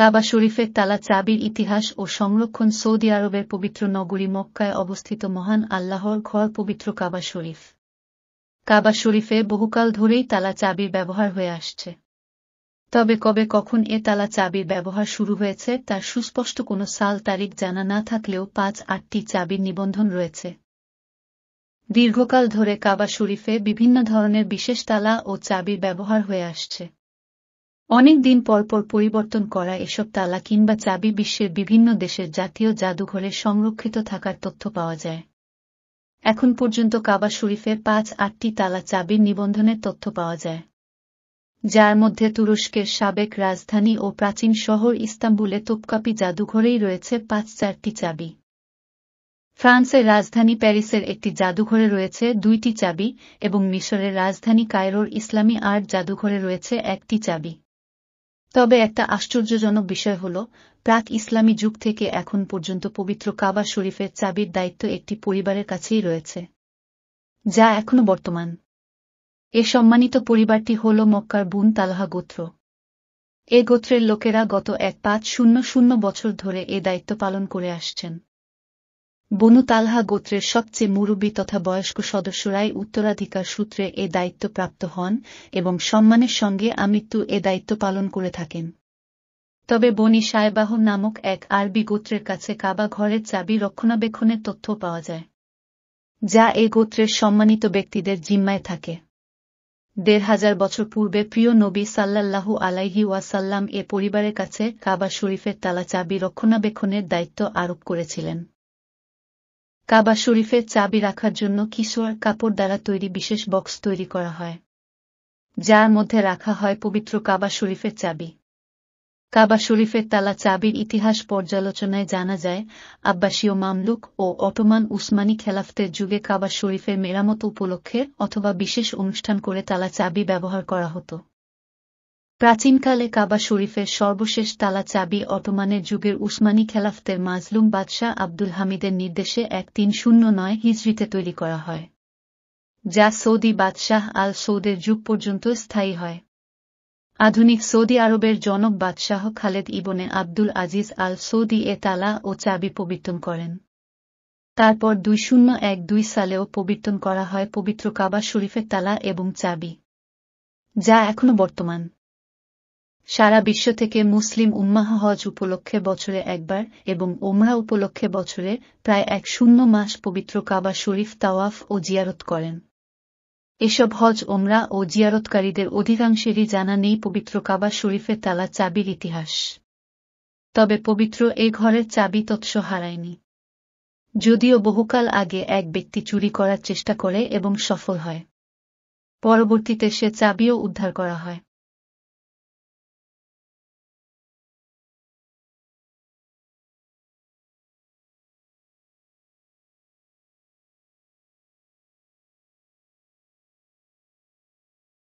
কাবা শরীফের তালা চাবির ইতিহাস ও সংরক্ষণ সৌদি আরবের পবিত্র নগরী মক্কায় অবস্থিত মহান আল্লাহর ঘর পবিত্র কাবা শরীফ কাবা শরীফে বহুকাল ধরেই তালা চাবির ব্যবহার হয়ে আসছে তবে কবে কখন এ তালা চাবির ব্যবহার শুরু হয়েছে তার সুস্পষ্ট কোনো সাল তারিখ জানা না থাকলেও পাঁচ আটটি চাবির নিবন্ধন রয়েছে দীর্ঘকাল ধরে কাবা শরীফে বিভিন্ন ধরনের বিশেষ তালা ও চাবির ব্যবহার হয়ে আসছে অনেক দিন পরপর পরিবর্তন করা এসব তালা কিংবা চাবি বিশ্বের বিভিন্ন দেশের জাতীয় জাদুঘরে সংরক্ষিত থাকার তথ্য পাওয়া যায় এখন পর্যন্ত কাবা শরীফের পাঁচ আটটি তালা চাবির নিবন্ধনের তথ্য পাওয়া যায় যার মধ্যে তুরস্কের সাবেক রাজধানী ও প্রাচীন শহর ইস্তাম্বুলে তোপকাপি জাদুঘরেই রয়েছে পাঁচ চারটি চাবি ফ্রান্সের রাজধানী প্যারিসের একটি জাদুঘরে রয়েছে দুইটি চাবি এবং মিশরের রাজধানী কায়রোর ইসলামী আর্ট জাদুঘরে রয়েছে একটি চাবি তবে একটা আশ্চর্যজনক বিষয় হল প্রাক ইসলামী যুগ থেকে এখন পর্যন্ত পবিত্র কাবা শরীফের চাবির দায়িত্ব একটি পরিবারের কাছেই রয়েছে যা এখনও বর্তমান এ সম্মানিত পরিবারটি হল মক্কার বুন তালহা গোত্র এ গোত্রের লোকেরা গত এক পাঁচ শূন্য শূন্য বছর ধরে এ দায়িত্ব পালন করে আসছেন বনু তালহা গোত্রের সবচেয়ে মুরব্বী তথা বয়স্ক সদস্যরাই উত্তরাধিকার সূত্রে এ দায়িত্ব প্রাপ্ত হন এবং সম্মানের সঙ্গে আমৃত্যু এ দায়িত্ব পালন করে থাকেন তবে বনি সায়বাহ নামক এক আরবি গোত্রের কাছে কাবা ঘরের চাবি রক্ষণাবেক্ষণের তথ্য পাওয়া যায় যা এ গোত্রের সম্মানিত ব্যক্তিদের জিম্মায় থাকে দেড় হাজার বছর পূর্বে প্রিয় নবী সাল্লাল্লাহু আলাইহি ওয়াসাল্লাম এ পরিবারের কাছে কাবা শরীফের তালা চাবি রক্ষণাবেক্ষণের দায়িত্ব আরোপ করেছিলেন কাবা শরীফের চাবি রাখার জন্য কিশোর কাপড় দ্বারা তৈরি বিশেষ বক্স তৈরি করা হয় যার মধ্যে রাখা হয় পবিত্র কাবা শরীফের চাবি কাবা শরীফের তালা চাবির ইতিহাস পর্যালোচনায় জানা যায় আব্বাসীয় মামলুক ও অটোমান উসমানী খেলাফতের যুগে কাবা শরীফের মেরামত উপলক্ষে অথবা বিশেষ অনুষ্ঠান করে তালা চাবি ব্যবহার করা হতো প্রাচীনকালে কাবা শরীফের সর্বশেষ তালা চাবি অটোমানের যুগের উসমানী খেলাফতের মাজলুম বাদশাহ আব্দুল হামিদের নির্দেশে এক তিন শূন্য নয় হিজড়িতে তৈরি করা হয় যা সৌদি বাদশাহ আল সৌদের যুগ পর্যন্ত স্থায়ী হয় আধুনিক সৌদি আরবের জনক বাদশাহ Khalid ibn Abdul Aziz Al Saudi এ তালা ও চাবি পবিত্তন করেন তারপর দুই শূন্য এক দুই সালেও পবিত্তন করা হয় পবিত্র কাবা শরীফের তালা এবং চাবি যা এখনও বর্তমান সারা বিশ্ব থেকে মুসলিম উম্মাহ হজ উপলক্ষে বছরে একবার এবং ওমরা উপলক্ষে বছরে প্রায় এক শূন্য মাস পবিত্র কাবা শরীফ তাওয়াফ ও জিয়ারত করেন এসব হজ ওমরা ও জিয়ারতকারীদের অধিকাংশেরই জানা নেই পবিত্র কাবা শরীফে তালা চাবির ইতিহাস তবে পবিত্র এ ঘরের চাবি তৎস হারায়নি যদিও বহুকাল আগে এক ব্যক্তি চুরি করার চেষ্টা করে এবং সফল হয় পরবর্তীতে সে চাবিও উদ্ধার করা হয়